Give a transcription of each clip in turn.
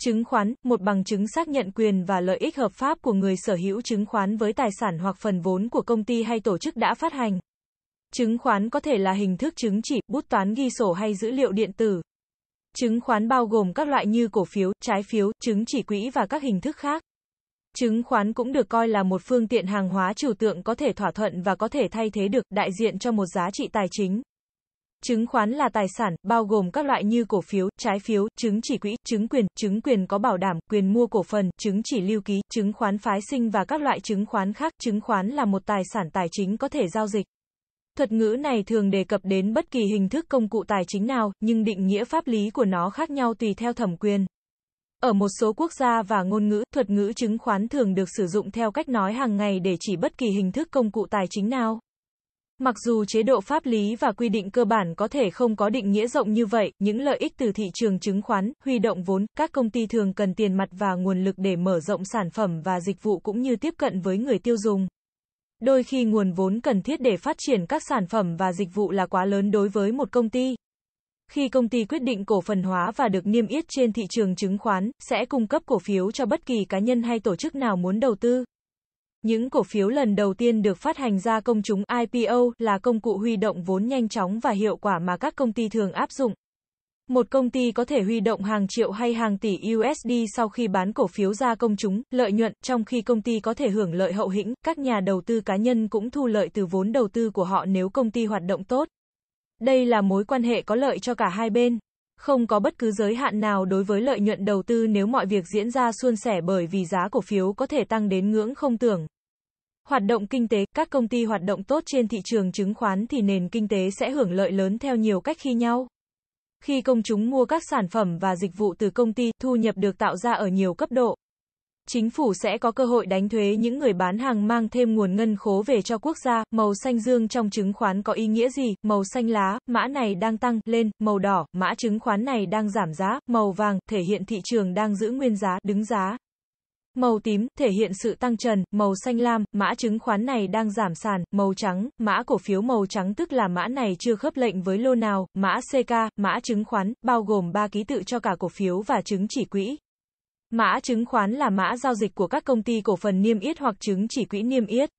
Chứng khoán, một bằng chứng xác nhận quyền và lợi ích hợp pháp của người sở hữu chứng khoán với tài sản hoặc phần vốn của công ty hay tổ chức đã phát hành. Chứng khoán có thể là hình thức chứng chỉ, bút toán ghi sổ hay dữ liệu điện tử. Chứng khoán bao gồm các loại như cổ phiếu, trái phiếu, chứng chỉ quỹ và các hình thức khác. Chứng khoán cũng được coi là một phương tiện hàng hóa trừu tượng có thể thỏa thuận và có thể thay thế được đại diện cho một giá trị tài chính. Chứng khoán là tài sản, bao gồm các loại như cổ phiếu, trái phiếu, chứng chỉ quỹ, chứng quyền, chứng quyền có bảo đảm, quyền mua cổ phần, chứng chỉ lưu ký, chứng khoán phái sinh và các loại chứng khoán khác. Chứng khoán là một tài sản tài chính có thể giao dịch. Thuật ngữ này thường đề cập đến bất kỳ hình thức công cụ tài chính nào, nhưng định nghĩa pháp lý của nó khác nhau tùy theo thẩm quyền. Ở một số quốc gia và ngôn ngữ, thuật ngữ chứng khoán thường được sử dụng theo cách nói hàng ngày để chỉ bất kỳ hình thức công cụ tài chính nào. Mặc dù chế độ pháp lý và quy định cơ bản có thể không có định nghĩa rộng như vậy, những lợi ích từ thị trường chứng khoán, huy động vốn, các công ty thường cần tiền mặt và nguồn lực để mở rộng sản phẩm và dịch vụ cũng như tiếp cận với người tiêu dùng. Đôi khi nguồn vốn cần thiết để phát triển các sản phẩm và dịch vụ là quá lớn đối với một công ty. Khi công ty quyết định cổ phần hóa và được niêm yết trên thị trường chứng khoán, sẽ cung cấp cổ phiếu cho bất kỳ cá nhân hay tổ chức nào muốn đầu tư. Những cổ phiếu lần đầu tiên được phát hành ra công chúng IPO là công cụ huy động vốn nhanh chóng và hiệu quả mà các công ty thường áp dụng. Một công ty có thể huy động hàng triệu hay hàng tỷ USD sau khi bán cổ phiếu ra công chúng, lợi nhuận, trong khi công ty có thể hưởng lợi hậu hĩnh, các nhà đầu tư cá nhân cũng thu lợi từ vốn đầu tư của họ nếu công ty hoạt động tốt. Đây là mối quan hệ có lợi cho cả hai bên. Không có bất cứ giới hạn nào đối với lợi nhuận đầu tư nếu mọi việc diễn ra suôn sẻ bởi vì giá cổ phiếu có thể tăng đến ngưỡng không tưởng. Hoạt động kinh tế, các công ty hoạt động tốt trên thị trường chứng khoán thì nền kinh tế sẽ hưởng lợi lớn theo nhiều cách khi nhau. Khi công chúng mua các sản phẩm và dịch vụ từ công ty, thu nhập được tạo ra ở nhiều cấp độ. Chính phủ sẽ có cơ hội đánh thuế những người bán hàng mang thêm nguồn ngân khố về cho quốc gia. Màu xanh dương trong chứng khoán có ý nghĩa gì? Màu xanh lá, mã này đang tăng lên, màu đỏ, mã chứng khoán này đang giảm giá, màu vàng thể hiện thị trường đang giữ nguyên giá, đứng giá. Màu tím, thể hiện sự tăng trần, màu xanh lam, mã chứng khoán này đang giảm sàn, màu trắng, mã cổ phiếu màu trắng tức là mã này chưa khớp lệnh với lô nào, mã CK, mã chứng khoán, bao gồm 3 ký tự cho cả cổ phiếu và chứng chỉ quỹ. Mã chứng khoán là mã giao dịch của các công ty cổ phần niêm yết hoặc chứng chỉ quỹ niêm yết.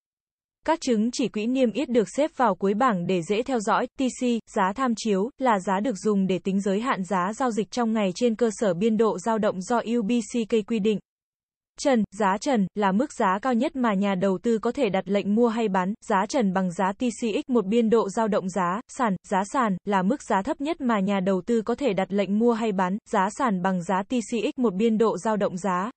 Các chứng chỉ quỹ niêm yết được xếp vào cuối bảng để dễ theo dõi. TC, giá tham chiếu, là giá được dùng để tính giới hạn giá giao dịch trong ngày trên cơ sở biên độ giao động do UBCK quy định. Trần, giá trần, là mức giá cao nhất mà nhà đầu tư có thể đặt lệnh mua hay bán, giá trần bằng giá TCX một biên độ giao động giá, sàn, giá sàn, là mức giá thấp nhất mà nhà đầu tư có thể đặt lệnh mua hay bán, giá sàn bằng giá TCX một biên độ giao động giá,